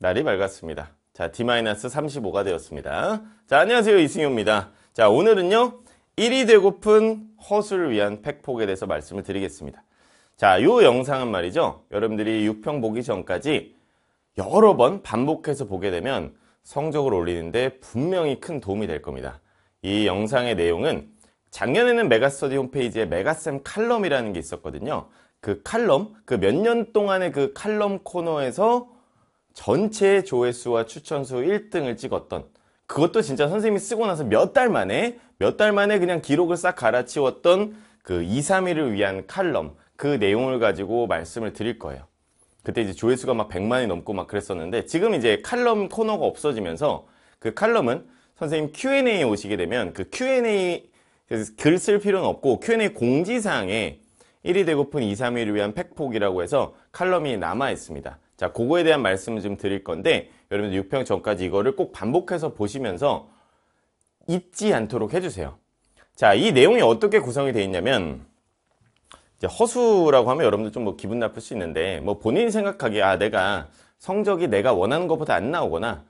날이 밝았습니다. 자, D-35가 되었습니다. 자, 안녕하세요. 이승효입니다. 자, 오늘은요. 1위 되고픈 허수를 위한 팩폭에 대해서 말씀을 드리겠습니다. 자, 요 영상은 말이죠. 여러분들이 6평 보기 전까지 여러 번 반복해서 보게 되면 성적을 올리는데 분명히 큰 도움이 될 겁니다. 이 영상의 내용은 작년에는 메가스터디 홈페이지에 메가쌤 칼럼이라는 게 있었거든요. 그 칼럼, 그 몇 년 동안의 그 칼럼 코너에서 전체 조회수와 추천수 1등을 찍었던 그것도 진짜 선생님이 쓰고 나서 몇 달 만에 몇 달 만에 그냥 기록을 싹 갈아치웠던 그 2, 3위를 위한 칼럼 그 내용을 가지고 말씀을 드릴 거예요 그때 이제 조회수가 막 100만이 넘고 막 그랬었는데 지금 이제 칼럼 코너가 없어지면서 그 칼럼은 선생님 Q&A에 오시게 되면 그 Q&A 글 쓸 필요는 없고 Q&A 공지사항에 1위 대고픈 2, 3위를 위한 팩폭이라고 해서 칼럼이 남아 있습니다 자, 그거에 대한 말씀을 좀 드릴 건데 여러분들 6평 전까지 이거를 꼭 반복해서 보시면서 잊지 않도록 해주세요. 자, 이 내용이 어떻게 구성이 되어 있냐면 허수라고 하면 여러분들 좀뭐 기분 나쁠 수 있는데 뭐 본인이 생각하기에 아 내가 성적이 내가 원하는 것보다 안 나오거나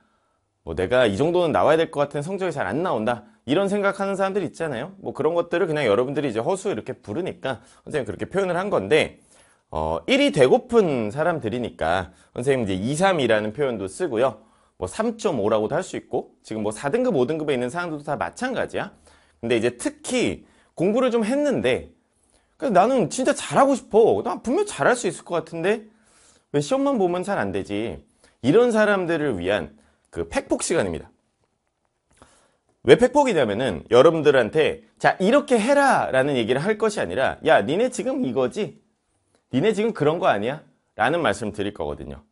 뭐 내가 이 정도는 나와야 될 것 같은 성적이 잘 안 나온다 이런 생각하는 사람들 있잖아요 뭐 그런 것들을 그냥 여러분들이 이제 허수 이렇게 부르니까 선생님 그렇게 표현을 한 건데 어, 1이 되고픈 사람들이니까 선생님 이제 2, 3이라는 표현도 쓰고요. 뭐 3.5라고도 할 수 있고 지금 뭐 4등급, 5등급에 있는 사항도다 마찬가지야. 근데 이제 특히 공부를 좀 했는데 나는 진짜 잘하고 싶어. 나 분명 잘할 수 있을 것 같은데 왜 시험만 보면 잘 안 되지? 이런 사람들을 위한 그 팩폭 시간입니다. 왜 팩폭이냐면은 여러분들한테 자 이렇게 해라 라는 얘기를 할 것이 아니라 야 니네 지금 이거지 니네 지금 그런 거 아니야? 라는 말씀 을 드릴 거거든요.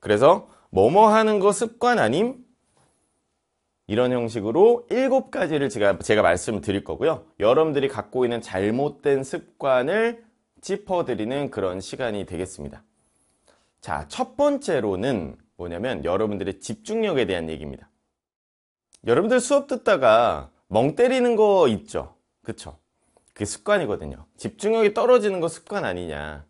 그래서 뭐뭐 하는 거 습관 아님? 이런 형식으로 일곱 가지를 제가, 제가 말씀드릴 을 거고요. 여러분들이 갖고 있는 잘못된 습관을 짚어드리는 그런 시간이 되겠습니다. 자, 첫 번째로는 뭐냐면 여러분들의 집중력에 대한 얘기입니다. 여러분들 수업 듣다가 멍 때리는 거 있죠? 그쵸? 그게 습관이거든요. 집중력이 떨어지는 거 습관 아니냐.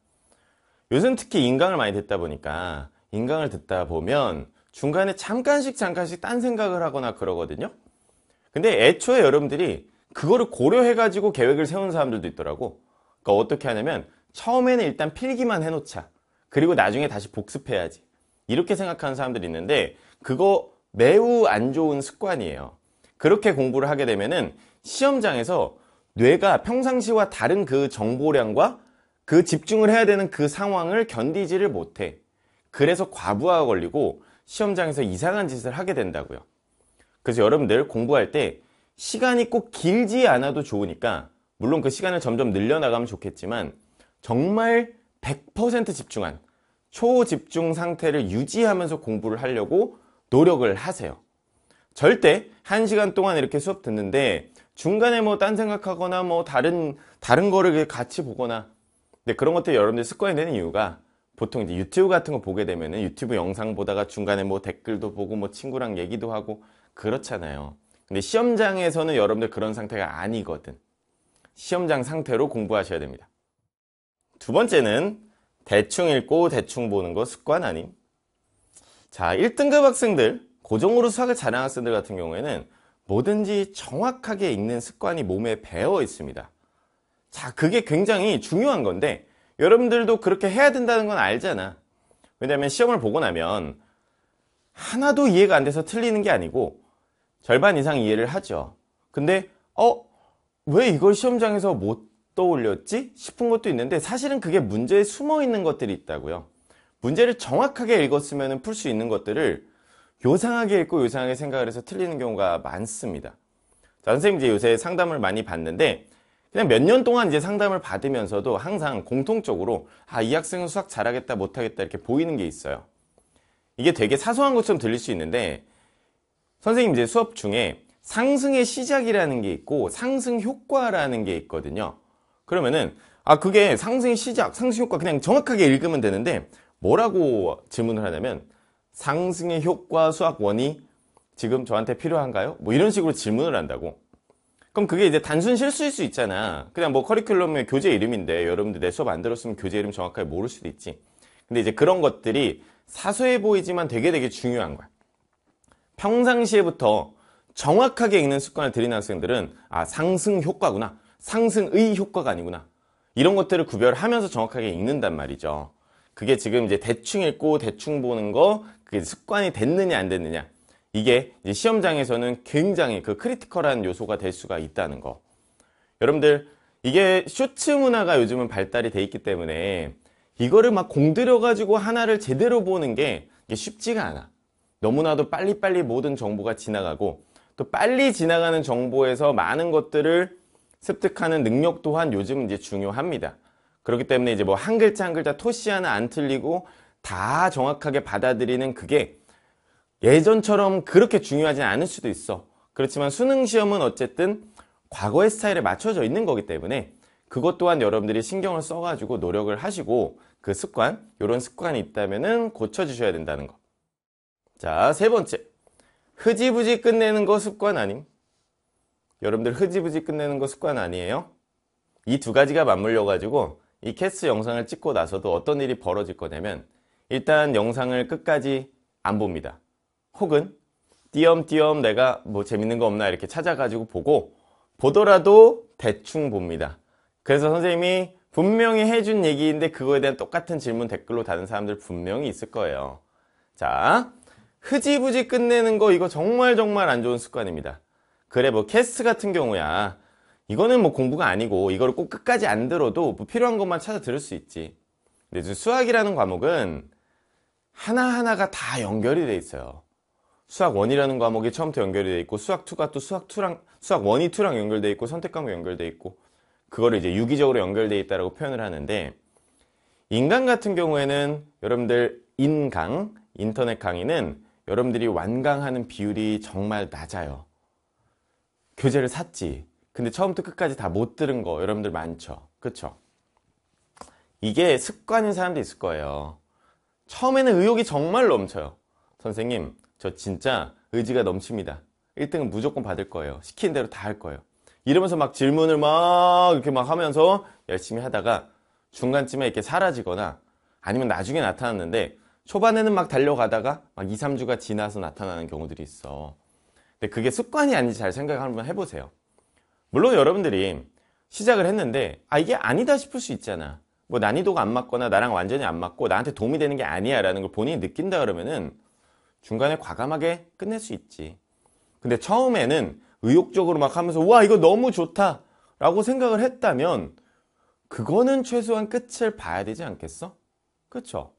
요즘 특히 인강을 많이 듣다 보니까 인강을 듣다 보면 중간에 잠깐씩 잠깐씩 딴 생각을 하거나 그러거든요 근데 애초에 여러분들이 그거를 고려해 가지고 계획을 세운 사람들도 있더라고 그러니까 어떻게 하냐면 처음에는 일단 필기만 해놓자 그리고 나중에 다시 복습해야지 이렇게 생각하는 사람들이 있는데 그거 매우 안 좋은 습관이에요 그렇게 공부를 하게 되면은 시험장에서 뇌가 평상시와 다른 그 정보량과 그 집중을 해야 되는 그 상황을 견디지를 못해. 그래서 과부하가 걸리고 시험장에서 이상한 짓을 하게 된다고요. 그래서 여러분들 공부할 때 시간이 꼭 길지 않아도 좋으니까 물론 그 시간을 점점 늘려나가면 좋겠지만 정말 100% 집중한 초집중 상태를 유지하면서 공부를 하려고 노력을 하세요. 절대 1시간 동안 이렇게 수업 듣는데 중간에 뭐 딴 생각하거나 뭐 다른 다른 거를 같이 보거나 근데 그런 것들 이 여러분들이 습관이되는 이유가 보통 이제 유튜브 같은 거 보게 되면은 유튜브 영상 보다가 중간에 뭐 댓글도 보고 뭐 친구랑 얘기도 하고 그렇잖아요. 근데 시험장에서는 여러분들 그런 상태가 아니거든. 시험장 상태로 공부하셔야 됩니다. 두 번째는 대충 읽고 대충 보는 거 습관 아님? 자, 1등급 학생들, 고정으로 수학을 잘하는 학생들 같은 경우에는 뭐든지 정확하게 읽는 습관이 몸에 배어 있습니다. 자 그게 굉장히 중요한 건데 여러분들도 그렇게 해야 된다는 건 알잖아 왜냐면 하 시험을 보고 나면 하나도 이해가 안 돼서 틀리는 게 아니고 절반 이상 이해를 하죠 근데 어? 왜 이걸 시험장에서 못 떠올렸지? 싶은 것도 있는데 사실은 그게 문제에 숨어 있는 것들이 있다고요 문제를 정확하게 읽었으면 풀 수 있는 것들을 요상하게 읽고 요상하게 생각을 해서 틀리는 경우가 많습니다 자, 선생님 이제 요새 상담을 많이 받는데 그냥 몇 년 동안 이제 상담을 받으면서도 항상 공통적으로 아, 이 학생은 수학 잘하겠다, 못하겠다 이렇게 보이는 게 있어요. 이게 되게 사소한 것처럼 들릴 수 있는데 선생님 이제 수업 중에 상승의 시작이라는 게 있고 상승 효과라는 게 있거든요. 그러면은 아 그게 상승의 시작, 상승 효과 그냥 정확하게 읽으면 되는데 뭐라고 질문을 하냐면 상승의 효과 수학 원이 지금 저한테 필요한가요? 뭐 이런 식으로 질문을 한다고. 그럼 그게 이제 단순 실수일 수 있잖아. 그냥 뭐 커리큘럼의 교재 이름인데 여러분들 내 수업 안 들었으면 교재 이름 정확하게 모를 수도 있지. 근데 이제 그런 것들이 사소해 보이지만 되게 되게 중요한 거야. 평상시에부터 정확하게 읽는 습관을 들이는 학생들은 아 상승 효과구나. 상승의 효과가 아니구나. 이런 것들을 구별하면서 정확하게 읽는단 말이죠. 그게 지금 이제 대충 읽고 대충 보는 거 그게 습관이 됐느냐 안 됐느냐 이게 시험장에서는 굉장히 그 크리티컬한 요소가 될 수가 있다는 거 여러분들 이게 쇼츠 문화가 요즘은 발달이 돼 있기 때문에 이거를 막 공들여 가지고 하나를 제대로 보는 게 쉽지가 않아 너무나도 빨리빨리 모든 정보가 지나가고 또 빨리 지나가는 정보에서 많은 것들을 습득하는 능력 또한 요즘 이제 중요합니다. 그렇기 때문에 이제 뭐 한 글자 한 글자 토시 하나 안 틀리고 다 정확하게 받아들이는 그게 예전처럼 그렇게 중요하진 않을 수도 있어. 그렇지만 수능 시험은 어쨌든 과거의 스타일에 맞춰져 있는 거기 때문에 그것 또한 여러분들이 신경을 써가지고 노력을 하시고 그 습관, 이런 습관이 있다면은 고쳐주셔야 된다는 거. 자, 세 번째. 흐지부지 끝내는 거 습관 아님? 여러분들 흐지부지 끝내는 거 습관 아니에요? 이 두 가지가 맞물려가지고 이 캐스 영상을 찍고 나서도 어떤 일이 벌어질 거냐면 일단 영상을 끝까지 안 봅니다. 혹은 띄엄띄엄 내가 뭐 재밌는 거 없나 이렇게 찾아가지고 보고 보더라도 대충 봅니다. 그래서 선생님이 분명히 해준 얘기인데 그거에 대한 똑같은 질문 댓글로 다는 사람들 분명히 있을 거예요. 자, 흐지부지 끝내는 거 이거 정말 정말 안 좋은 습관입니다. 그래 뭐 캐스트 같은 경우야 이거는 뭐 공부가 아니고 이거를 꼭 끝까지 안 들어도 뭐 필요한 것만 찾아 들을 수 있지. 근데 수학이라는 과목은 하나하나가 다 연결이 돼 있어요. 수학 1이라는 과목이 처음부터 연결이 돼 있고 수학 2가 또 수학 2랑 수학 1이 2랑 연결돼 있고 선택 과목 연결돼 있고 그거를 이제 유기적으로 연결돼 있다라고 표현을 하는데 인강 같은 경우에는 여러분들 인강 인터넷 강의는 여러분들이 완강하는 비율이 정말 낮아요. 교재를 샀지. 근데 처음부터 끝까지 다 못 들은 거 여러분들 많죠. 그쵸? 이게 습관인 사람도 있을 거예요. 처음에는 의욕이 정말 넘쳐요. 선생님, 저 진짜 의지가 넘칩니다. 1등은 무조건 받을 거예요. 시킨 대로 다 할 거예요. 이러면서 막 질문을 막 이렇게 막 하면서 열심히 하다가 중간쯤에 이렇게 사라지거나 아니면 나중에 나타났는데 초반에는 막 달려가다가 막 2, 3주가 지나서 나타나는 경우들이 있어. 근데 그게 습관이 아닌지 잘 생각 을 한번 해보세요. 물론 여러분들이 시작을 했는데 아 이게 아니다 싶을 수 있잖아. 뭐 난이도가 안 맞거나 나랑 완전히 안 맞고 나한테 도움이 되는 게 아니야 라는 걸 본인이 느낀다 그러면은 중간에 과감하게 끝낼 수 있지 근데 처음에는 의욕적으로 막 하면서 와 이거 너무 좋다 라고 생각을 했다면 그거는 최소한 끝을 봐야 되지 않겠어? 그쵸?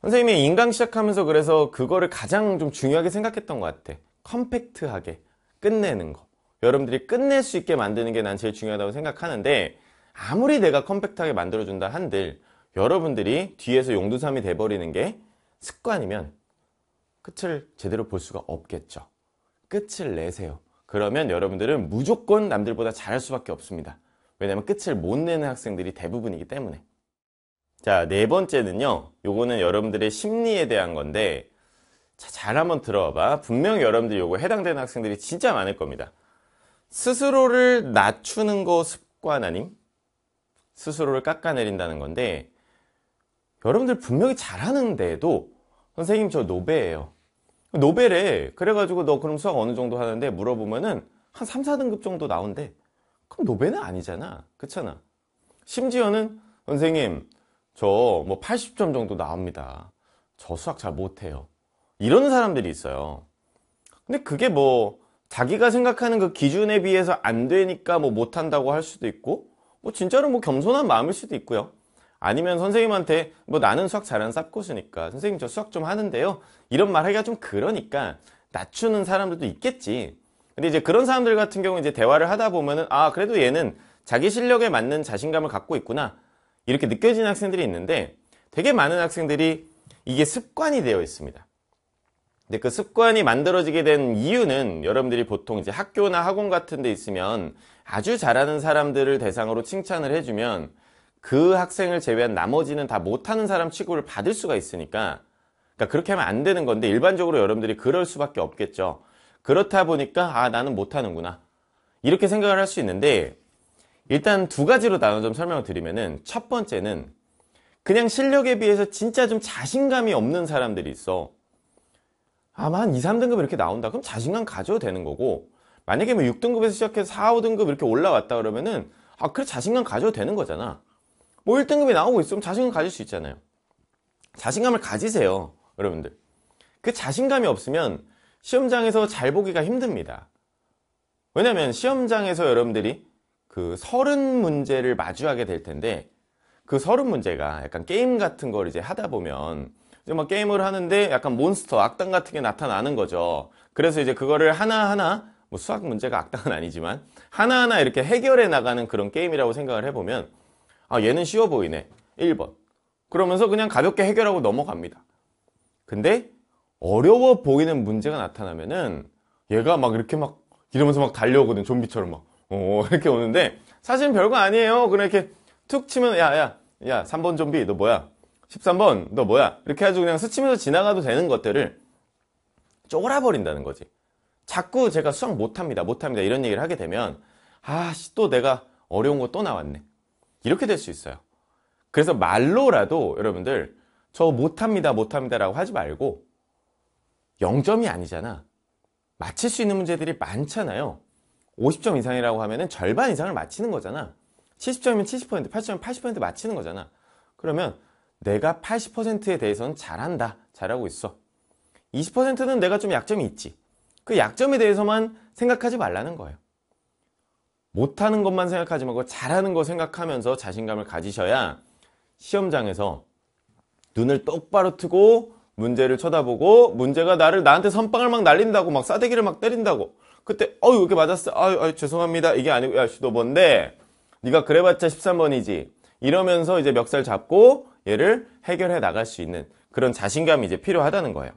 선생님이 인강 시작하면서 그래서 그거를 가장 좀 중요하게 생각했던 것 같아 컴팩트하게 끝내는 거 여러분들이 끝낼 수 있게 만드는 게 난 제일 중요하다고 생각하는데 아무리 내가 컴팩트하게 만들어준다 한들 여러분들이 뒤에서 용두삼이 돼버리는 게 습관이면 끝을 제대로 볼 수가 없겠죠. 끝을 내세요. 그러면 여러분들은 무조건 남들보다 잘할 수밖에 없습니다. 왜냐하면 끝을 못 내는 학생들이 대부분이기 때문에. 자, 네 번째는요. 요거는 여러분들의 심리에 대한 건데 자, 잘 한번 들어봐. 분명 여러분들 요거 해당되는 학생들이 진짜 많을 겁니다. 스스로를 낮추는 거 습관 아님? 스스로를 깎아내린다는 건데 여러분들 분명히 잘하는데도 선생님 저 노베예요. 노벨에 그래가지고 너 그럼 수학 어느 정도 하는데 물어보면은 한 3, 4등급 정도 나온대. 그럼 노벨은 아니잖아. 그렇잖아. 심지어는 선생님 저 뭐 80점 정도 나옵니다. 저 수학 잘 못해요. 이런 사람들이 있어요. 근데 그게 뭐 자기가 생각하는 그 기준에 비해서 안 되니까 뭐 못한다고 할 수도 있고 뭐 진짜로 뭐 겸손한 마음일 수도 있고요. 아니면 선생님한테 뭐 나는 수학 잘하는 쌉코스니까 선생님 저 수학 좀 하는데요 이런 말 하기가 좀 그러니까 낮추는 사람들도 있겠지 근데 이제 그런 사람들 같은 경우 이제 대화를 하다 보면은 아 그래도 얘는 자기 실력에 맞는 자신감을 갖고 있구나 이렇게 느껴지는 학생들이 있는데 되게 많은 학생들이 이게 습관이 되어 있습니다 근데 그 습관이 만들어지게 된 이유는 여러분들이 보통 이제 학교나 학원 같은 데 있으면 아주 잘하는 사람들을 대상으로 칭찬을 해주면 그 학생을 제외한 나머지는 다 못하는 사람 취급을 받을 수가 있으니까 그러니까 그렇게 하면 안 되는 건데 일반적으로 여러분들이 그럴 수밖에 없겠죠. 그렇다 보니까 아 나는 못하는구나 이렇게 생각을 할 수 있는데 일단 두 가지로 나눠 좀 설명을 드리면은 첫 번째는 그냥 실력에 비해서 진짜 좀 자신감이 없는 사람들이 있어. 아마 한 2, 3등급 이렇게 나온다. 그럼 자신감 가져도 되는 거고 만약에 뭐 6등급에서 시작해서 4, 5등급 이렇게 올라왔다 그러면은 아 그래 자신감 가져도 되는 거잖아. 뭐 1등급이 나오고 있으면 자신감 가질 수 있잖아요 자신감을 가지세요 여러분들 그 자신감이 없으면 시험장에서 잘 보기가 힘듭니다 왜냐면 시험장에서 여러분들이 그 서른 문제를 마주하게 될 텐데 그 서른 문제가 약간 게임 같은 걸 이제 하다 보면 이제 막 뭐 게임을 하는데 약간 몬스터 악당 같은 게 나타나는 거죠 그래서 이제 그거를 하나하나 뭐 수학 문제가 악당은 아니지만 하나하나 이렇게 해결해 나가는 그런 게임이라고 생각을 해보면 아 얘는 쉬워 보이네 1번 그러면서 그냥 가볍게 해결하고 넘어갑니다 근데 어려워 보이는 문제가 나타나면은 얘가 막 이렇게 막 이러면서 막 달려오거든 좀비처럼 막 어, 이렇게 오는데 사실 별거 아니에요 그냥 이렇게 툭 치면 야야야 야, 야, 3번 좀비 너 뭐야 13번 너 뭐야 이렇게 해가지고 그냥 스치면서 지나가도 되는 것들을 쫄아버린다는 거지 자꾸 제가 수학 못합니다 못합니다 이런 얘기를 하게 되면 아씨 또 내가 어려운 거 또 나왔네 이렇게 될 수 있어요. 그래서 말로라도 여러분들 저 못합니다 못합니다 라고 하지 말고 0점이 아니잖아. 맞힐 수 있는 문제들이 많잖아요. 50점 이상이라고 하면 절반 이상을 맞히는 거잖아. 70점이면 70%, 80점이면 80% 맞히는 거잖아. 그러면 내가 80%에 대해서는 잘한다. 잘하고 있어. 20%는 내가 좀 약점이 있지. 그 약점에 대해서만 생각하지 말라는 거예요. 못하는 것만 생각하지 말고 잘하는 거 생각하면서 자신감을 가지셔야 시험장에서 눈을 똑바로 트고 문제를 쳐다보고 문제가 나를 나한테 선빵을 막 날린다고 막 싸대기를 막 때린다고 그때 어유 이렇게 맞았어 아유, 아유, 죄송합니다 이게 아니고 야씨너 뭔데 네가 그래봤자 13번이지 이러면서 이제 멱살 잡고 얘를 해결해 나갈 수 있는 그런 자신감이 이제 필요하다는 거예요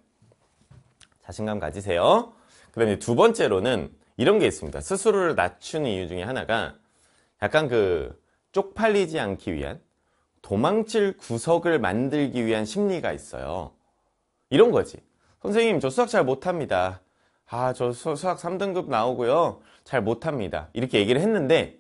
자신감 가지세요 그 다음에 두 번째로는 이런 게 있습니다. 스스로를 낮춘 이유 중에 하나가 약간 그 쪽팔리지 않기 위한 도망칠 구석을 만들기 위한 심리가 있어요. 이런 거지. 선생님, 저 수학 잘 못합니다. 아, 저 수학 3등급 나오고요. 잘 못합니다. 이렇게 얘기를 했는데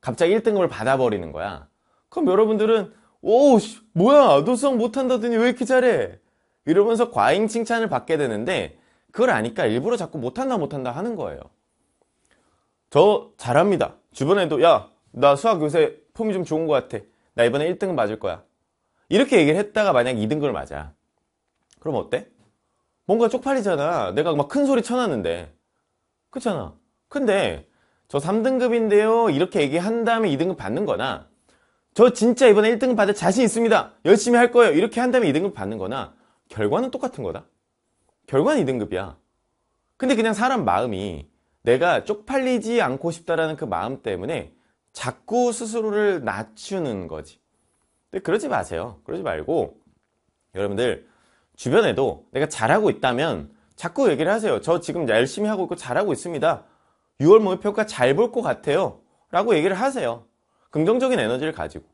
갑자기 1등급을 받아버리는 거야. 그럼 여러분들은 오, 뭐야, 너 수학 못한다더니 왜 이렇게 잘해? 이러면서 과잉 칭찬을 받게 되는데 그걸 아니까 일부러 자꾸 못한다 못한다 하는 거예요. 저 잘합니다 주변에도 야나 수학 요새 폼이 좀 좋은 것 같아 나 이번에 1등 맞을 거야 이렇게 얘기를 했다가 만약 2등급을 맞아 그럼 어때? 뭔가 쪽팔리잖아 내가 막 큰 소리 쳐놨는데 그렇잖아 근데 저 3등급인데요 이렇게 얘기한 다음에 2등급 받는 거나 저 진짜 이번에 1등급 받을 자신 있습니다 열심히 할 거예요 이렇게 한 다음에 2등급 받는 거나 결과는 똑같은 거다 결과는 2등급이야 근데 그냥 사람 마음이 내가 쪽팔리지 않고 싶다라는 그 마음 때문에 자꾸 스스로를 낮추는 거지. 근데 그러지 마세요. 그러지 말고 여러분들 주변에도 내가 잘하고 있다면 자꾸 얘기를 하세요. 저 지금 열심히 하고 있고 잘하고 있습니다. 6월 목표가 잘 볼 것 같아요. 라고 얘기를 하세요. 긍정적인 에너지를 가지고.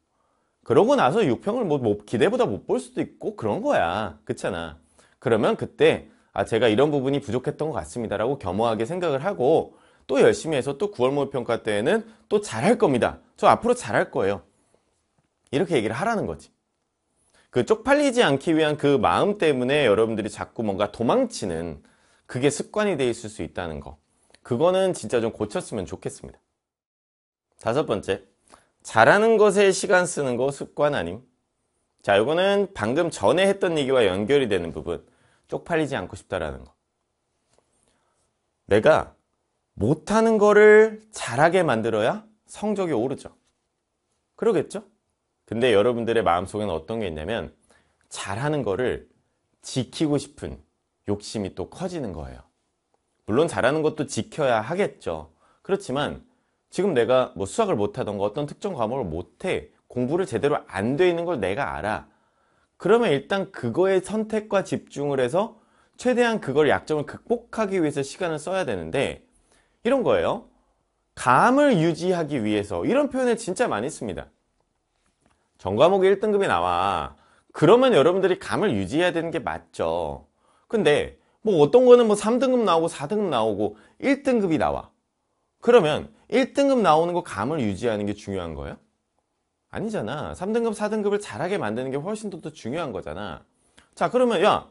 그러고 나서 6평을 뭐, 기대보다 못 볼 수도 있고 그런 거야. 그렇잖아. 그러면 그때 아 제가 이런 부분이 부족했던 것 같습니다라고 겸허하게 생각을 하고 또 열심히 해서 또 9월 모의평가 때에는 또 잘할 겁니다. 저 앞으로 잘할 거예요. 이렇게 얘기를 하라는 거지. 그 쪽팔리지 않기 위한 그 마음 때문에 여러분들이 자꾸 뭔가 도망치는 그게 습관이 돼 있을 수 있다는 거. 그거는 진짜 좀 고쳤으면 좋겠습니다. 다섯 번째. 잘하는 것에 시간 쓰는 거 습관 아님? 자, 이거는 방금 전에 했던 얘기와 연결이 되는 부분. 쪽팔리지 않고 싶다라는 거. 내가 못하는 거를 잘하게 만들어야 성적이 오르죠. 그러겠죠? 근데 여러분들의 마음속에는 어떤 게 있냐면 잘하는 거를 지키고 싶은 욕심이 또 커지는 거예요. 물론 잘하는 것도 지켜야 하겠죠. 그렇지만 지금 내가 뭐 수학을 못하던 거 어떤 특정 과목을 못해 공부를 제대로 안 돼 있는 걸 내가 알아 그러면 일단 그거의 선택과 집중을 해서 최대한 그걸 약점을 극복하기 위해서 시간을 써야 되는데 이런 거예요. 감을 유지하기 위해서 이런 표현을 진짜 많이 씁니다. 전과목이 1등급이 나와. 그러면 여러분들이 감을 유지해야 되는 게 맞죠. 근데 뭐 어떤 거는 뭐 3등급 나오고 4등급 나오고 1등급이 나와. 그러면 1등급 나오는 거 감을 유지하는 게 중요한 거예요? 아니잖아 3등급 4등급을 잘하게 만드는 게 훨씬 더, 더 중요한 거잖아 자 그러면 야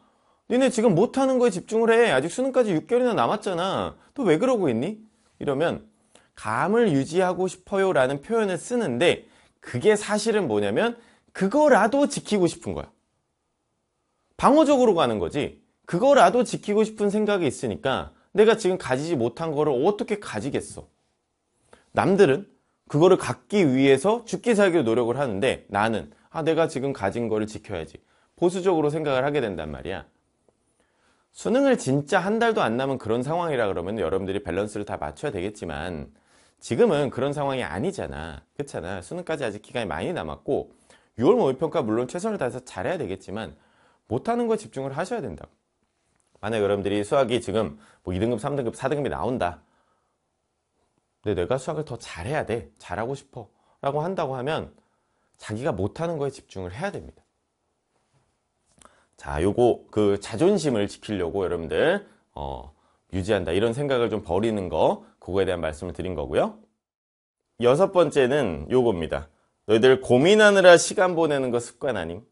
니네 지금 못하는 거에 집중을 해 아직 수능까지 6개월이나 남았잖아 또 왜 그러고 있니? 이러면 감을 유지하고 싶어요 라는 표현을 쓰는데 그게 사실은 뭐냐면 그거라도 지키고 싶은 거야 방어적으로 가는 거지 그거라도 지키고 싶은 생각이 있으니까 내가 지금 가지지 못한 거를 어떻게 가지겠어 남들은 그거를 갖기 위해서 죽기 살기로 노력을 하는데 나는 아 내가 지금 가진 거를 지켜야지 보수적으로 생각을 하게 된단 말이야 수능을 진짜 한 달도 안 남은 그런 상황이라 그러면 여러분들이 밸런스를 다 맞춰야 되겠지만 지금은 그런 상황이 아니잖아 그렇잖아 수능까지 아직 기간이 많이 남았고 6월 모의평가 물론 최선을 다해서 잘해야 되겠지만 못하는 거에 집중을 하셔야 된다 만약 여러분들이 수학이 지금 뭐 2등급 3등급 4등급이 나온다 근데 내가 수학을 더 잘해야 돼. 잘하고 싶어. 라고 한다고 하면 자기가 못하는 거에 집중을 해야 됩니다. 자, 요거 그 자존심을 지키려고 여러분들 어, 유지한다. 이런 생각을 좀 버리는 거 그거에 대한 말씀을 드린 거고요. 여섯 번째는 요겁니다. 너희들 고민하느라 시간 보내는 거 습관 아님?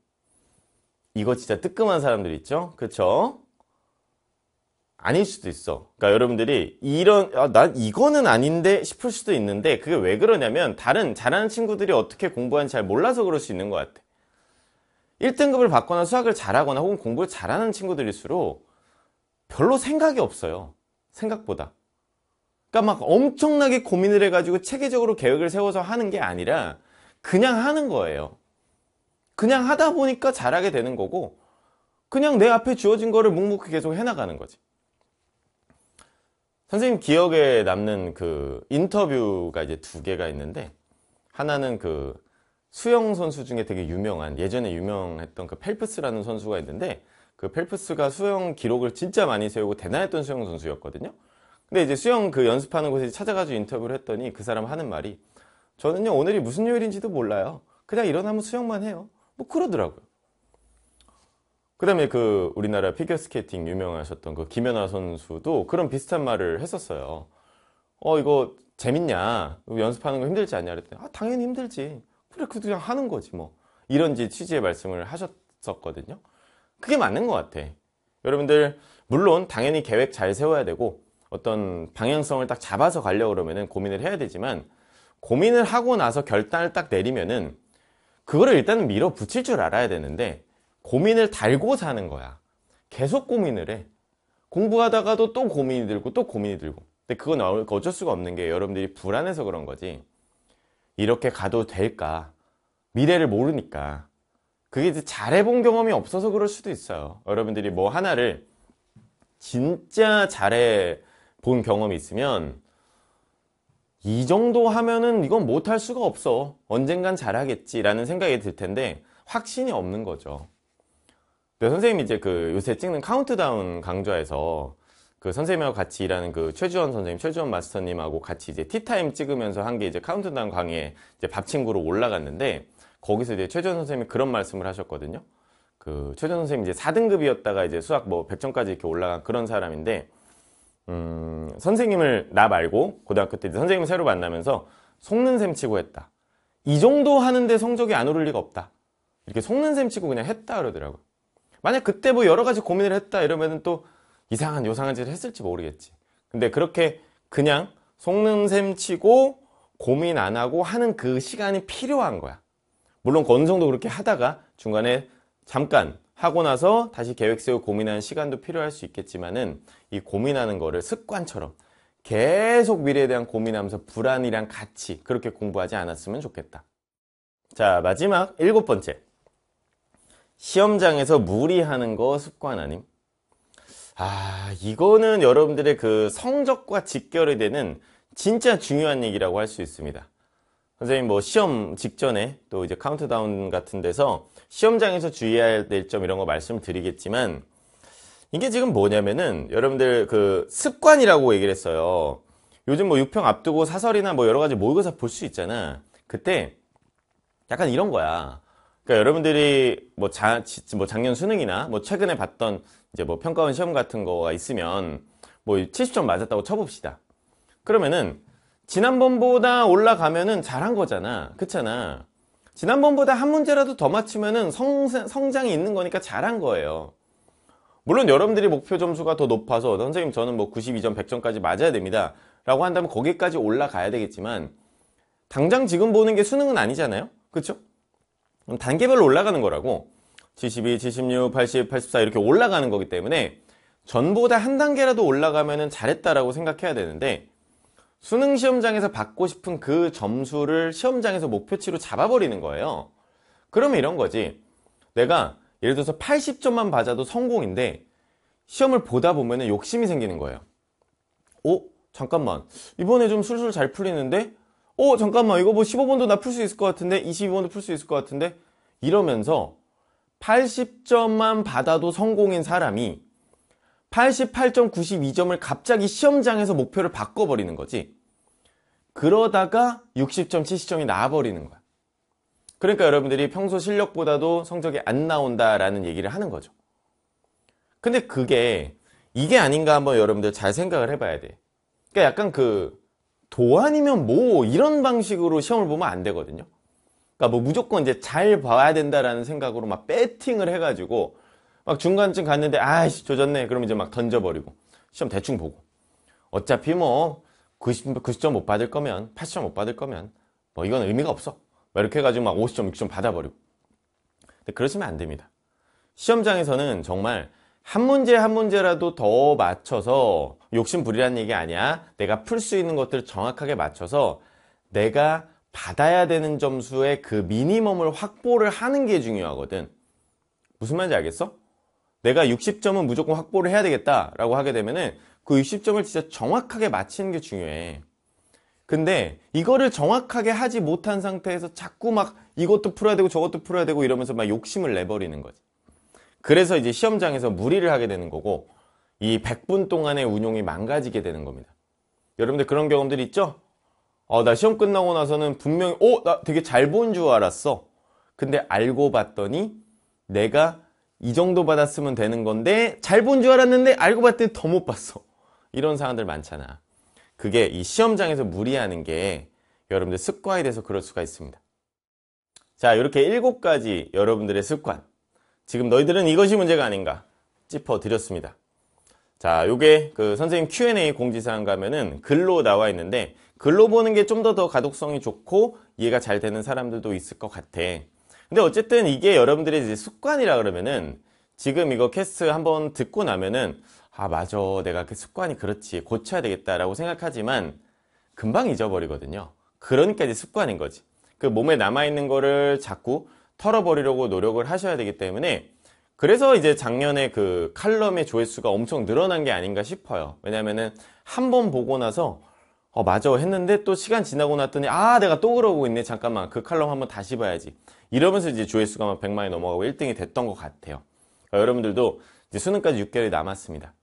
이거 진짜 뜨끔한 사람들 있죠? 그쵸? 아닐 수도 있어. 그러니까 여러분들이 이런 아, 난 이거는 아닌데 싶을 수도 있는데 그게 왜 그러냐면 다른 잘하는 친구들이 어떻게 공부하는지 잘 몰라서 그럴 수 있는 것 같아. 1등급을 받거나 수학을 잘하거나 혹은 공부를 잘하는 친구들일수록 별로 생각이 없어요. 생각보다. 그러니까 막 엄청나게 고민을 해가지고 체계적으로 계획을 세워서 하는 게 아니라 그냥 하는 거예요. 그냥 하다 보니까 잘하게 되는 거고 그냥 내 앞에 주어진 거를 묵묵히 계속 해나가는 거지. 선생님 기억에 남는 그 인터뷰가 이제 두 개가 있는데 하나는 그 수영 선수 중에 되게 유명한 예전에 유명했던 그 펠프스라는 선수가 있는데 그 펠프스가 수영 기록을 진짜 많이 세우고 대단했던 수영 선수였거든요. 근데 이제 수영 그 연습하는 곳에 찾아가지고 인터뷰를 했더니 그 사람 하는 말이 저는요 오늘이 무슨 요일인지도 몰라요. 그냥 일어나면 수영만 해요. 뭐 그러더라고요. 그다음에 그 우리나라 피겨 스케이팅 유명하셨던 그 김연아 선수도 그런 비슷한 말을 했었어요. 어 이거 재밌냐? 연습하는 거 힘들지 않냐? 그랬더니 아 당연히 힘들지. 그래 그냥 하는 거지 뭐. 이런 취지의 말씀을 하셨었거든요. 그게 맞는 것 같아. 여러분들 물론 당연히 계획 잘 세워야 되고 어떤 방향성을 딱 잡아서 가려고 그러면은 고민을 해야 되지만 고민을 하고 나서 결단을 딱 내리면은 그거를 일단 밀어붙일 줄 알아야 되는데 고민을 달고 사는 거야 계속 고민을 해 공부하다가도 또 고민이 들고 또 고민이 들고 근데 그건 어, 그 어쩔 수가 없는 게 여러분들이 불안해서 그런 거지 이렇게 가도 될까 미래를 모르니까 그게 이제 잘해본 경험이 없어서 그럴 수도 있어요 여러분들이 뭐 하나를 진짜 잘해본 경험이 있으면 이 정도 하면은 이건 못할 수가 없어 언젠간 잘하겠지 라는 생각이 들 텐데 확신이 없는 거죠 그 선생님이 이제 그 요새 찍는 카운트다운 강좌에서 그 선생님하고 같이 일하는 그 최주원 선생님, 최주원 마스터님하고 같이 이제 티타임 찍으면서 한 게 이제 카운트다운 강의에 이제 밥친구로 올라갔는데 거기서 이제 최주원 선생님이 그런 말씀을 하셨거든요. 그 최주원 선생님이 이제 4등급이었다가 이제 수학 뭐 100점까지 이렇게 올라간 그런 사람인데 음, 선생님을 나 말고 고등학교 때 선생님을 새로 만나면서 속는 셈 치고 했다. 이 정도 하는데 성적이 안 오를 리가 없다. 이렇게 속는 셈 치고 그냥 했다 그러더라고요. 만약 그때 뭐 여러 가지 고민을 했다 이러면 은또 이상한 요상한 짓을 했을지 모르겠지. 근데 그렇게 그냥 속는 셈 치고 고민 안 하고 하는 그 시간이 필요한 거야. 물론 그 어느 정도 그렇게 하다가 중간에 잠깐 하고 나서 다시 계획 세우고 고민하는 시간도 필요할 수 있겠지만은 이 고민하는 거를 습관처럼 계속 미래에 대한 고민하면서 불안이랑 같이 그렇게 공부하지 않았으면 좋겠다. 자, 마지막 일곱 번째. 시험장에서 무리하는 거 습관 아님? 아 이거는 여러분들의 그 성적과 직결이 되는 진짜 중요한 얘기라고 할 수 있습니다 선생님 뭐 시험 직전에 또 이제 카운트다운 같은 데서 시험장에서 주의해야 될 점 이런 거 말씀드리겠지만 이게 지금 뭐냐면은 여러분들 그 습관이라고 얘기를 했어요 요즘 뭐 6평 앞두고 사설이나 뭐 여러 가지 모의고사 볼 수 있잖아 그때 약간 이런 거야 그러니까 여러분들이 뭐, 자, 뭐 작년 수능이나 뭐 최근에 봤던 이제 뭐 평가원 시험 같은 거가 있으면 뭐 70점 맞았다고 쳐봅시다. 그러면은 지난번보다 올라가면은 잘한 거잖아. 그렇잖아. 지난번보다 한 문제라도 더 맞추면은 성, 성장이 있는 거니까 잘한 거예요. 물론 여러분들이 목표 점수가 더 높아서 어, 선생님 저는 뭐 92점, 100점까지 맞아야 됩니다. 라고 한다면 거기까지 올라가야 되겠지만 당장 지금 보는 게 수능은 아니잖아요. 그렇죠? 그럼 단계별로 올라가는 거라고 72, 76, 80, 84 이렇게 올라가는 거기 때문에 전보다 한 단계라도 올라가면 잘했다라고 생각해야 되는데 수능 시험장에서 받고 싶은 그 점수를 시험장에서 목표치로 잡아버리는 거예요. 그러면 이런 거지. 내가 예를 들어서 80점만 받아도 성공인데 시험을 보다 보면 욕심이 생기는 거예요. 오, 어? 잠깐만. 이번에 좀 술술 잘 풀리는데 어 잠깐만 이거 뭐 15번도 나 풀 수 있을 것 같은데 22번도 풀 수 있을 것 같은데 이러면서 80점만 받아도 성공인 사람이 88.92점을 갑자기 시험장에서 목표를 바꿔버리는 거지 그러다가 60점 70점이 나와버리는 거야 그러니까 여러분들이 평소 실력보다도 성적이 안 나온다라는 얘기를 하는 거죠 근데 그게 이게 아닌가 한번 여러분들 잘 생각을 해봐야 돼 그러니까 약간 그 도아니면뭐 이런 방식으로 시험을 보면 안 되거든요. 그러니까 뭐 무조건 이제 잘 봐야 된다라는 생각으로 막 배팅을 해가지고 막 중간쯤 갔는데 아이씨 조졌네 그럼 이제 막 던져버리고 시험 대충 보고 어차피 뭐 90, 90점 못 받을 거면 80점 못 받을 거면 뭐 이건 의미가 없어 막 이렇게 해가지고 막 50점 60점 받아버리고 근데 그러시면 안 됩니다 시험장에서는 정말 한 문제 한 문제라도 더 맞춰서 욕심부리라는 얘기 아니야. 내가 풀 수 있는 것들을 정확하게 맞춰서 내가 받아야 되는 점수의 그 미니멈을 확보를 하는 게 중요하거든. 무슨 말인지 알겠어? 내가 60점은 무조건 확보를 해야 되겠다라고 하게 되면은 그 60점을 진짜 정확하게 맞히는 게 중요해. 근데 이거를 정확하게 하지 못한 상태에서 자꾸 막 이것도 풀어야 되고 저것도 풀어야 되고 이러면서 막 욕심을 내버리는 거지. 그래서 이제 시험장에서 무리를 하게 되는 거고 이 100분 동안의 운용이 망가지게 되는 겁니다. 여러분들 그런 경험들 있죠? 어, 나 시험 끝나고 나서는 분명히, 어, 나 되게 잘 본 줄 알았어. 근데 알고 봤더니 내가 이 정도 받았으면 되는 건데 잘 본 줄 알았는데 알고 봤더니 더 못 봤어. 이런 상황들 많잖아. 그게 이 시험장에서 무리하는 게 여러분들 습관이 돼서 그럴 수가 있습니다. 자, 이렇게 일곱 가지 여러분들의 습관. 지금 너희들은 이것이 문제가 아닌가 짚어드렸습니다. 자, 요게 그 선생님 Q&A 공지사항 가면은 글로 나와 있는데 글로 보는 게좀 더더 더 가독성이 좋고 이해가 잘 되는 사람들도 있을 것 같아. 근데 어쨌든 이게 여러분들의 이제 습관이라 그러면은 지금 이거 캐스트 한번 듣고 나면은 아, 맞아. 내가 그 습관이 그렇지. 고쳐야 되겠다라고 생각하지만 금방 잊어버리거든요. 그러니까 이제 습관인 거지. 그 몸에 남아있는 거를 자꾸 털어버리려고 노력을 하셔야 되기 때문에 그래서 이제 작년에 그 칼럼의 조회수가 엄청 늘어난 게 아닌가 싶어요 왜냐면은 한 번 보고 나서 어 맞아 했는데 또 시간 지나고 났더니 아 내가 또 그러고 있네 잠깐만 그 칼럼 한번 다시 봐야지 이러면서 이제 조회수가 막 100만이 넘어가고 1등이 됐던 것 같아요 그러니까 여러분들도 이제 수능까지 6개월이 남았습니다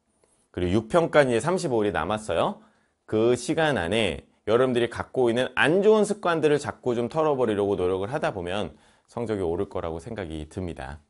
그리고 6평까지 35일이 남았어요 그 시간 안에 여러분들이 갖고 있는 안 좋은 습관들을 자꾸 좀 털어버리려고 노력을 하다 보면 성적이 오를 거라고 생각이 듭니다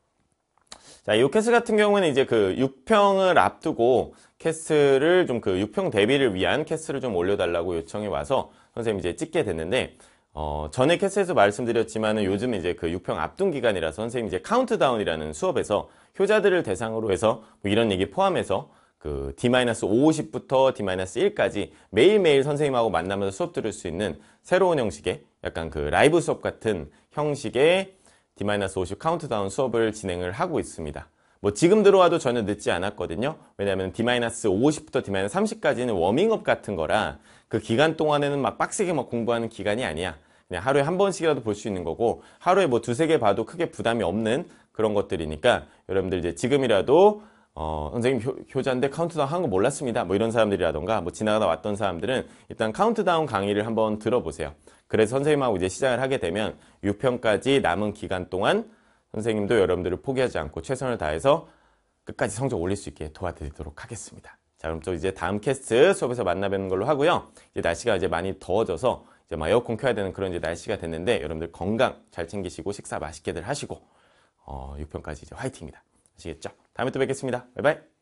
자, 이캐슬 같은 경우는 이제 그 6평을 앞두고 캐슬을좀그 6평 대비를 위한 캐슬을좀 올려달라고 요청이 와서 선생님이 제 찍게 됐는데 어, 전에 캐슬에서 말씀드렸지만은 요즘 이제 그 6평 앞둔 기간이라서 선생님이 이제 카운트다운이라는 수업에서 효자들을 대상으로 해서 뭐 이런 얘기 포함해서 그 D-50부터 D-1까지 매일매일 선생님하고 만나면서 수업 들을 수 있는 새로운 형식의 약간 그 라이브 수업 같은 형식의 D-50 카운트다운 수업을 진행을 하고 있습니다. 뭐 지금 들어와도 전혀 늦지 않았거든요. 왜냐하면 D-50부터 D-30까지는 워밍업 같은 거라 그 기간 동안에는 막 빡세게 막 공부하는 기간이 아니야. 그냥 하루에 한 번씩이라도 볼 수 있는 거고 하루에 뭐 두세 개 봐도 크게 부담이 없는 그런 것들이니까 여러분들 이제 지금이라도 어, 선생님 효 자인데 카운트다운 하는 거 몰랐습니다. 뭐 이런 사람들이라던가 뭐 지나가다 왔던 사람들은 일단 카운트다운 강의를 한번 들어보세요. 그래서 선생님하고 이제 시작을 하게 되면 6편까지 남은 기간 동안 선생님도 여러분들을 포기하지 않고 최선을 다해서 끝까지 성적 올릴 수 있게 도와드리도록 하겠습니다. 자, 그럼 또 이제 다음 캐스트 수업에서 만나뵙는 걸로 하고요. 이제 날씨가 이제 많이 더워져서 이제 막 에어컨 켜야 되는 그런 이제 날씨가 됐는데 여러분들 건강 잘 챙기시고 식사 맛있게들 하시고 어, 6편까지 이제 화이팅입니다. 아시겠죠? 다음에 또 뵙겠습니다. 바이바이.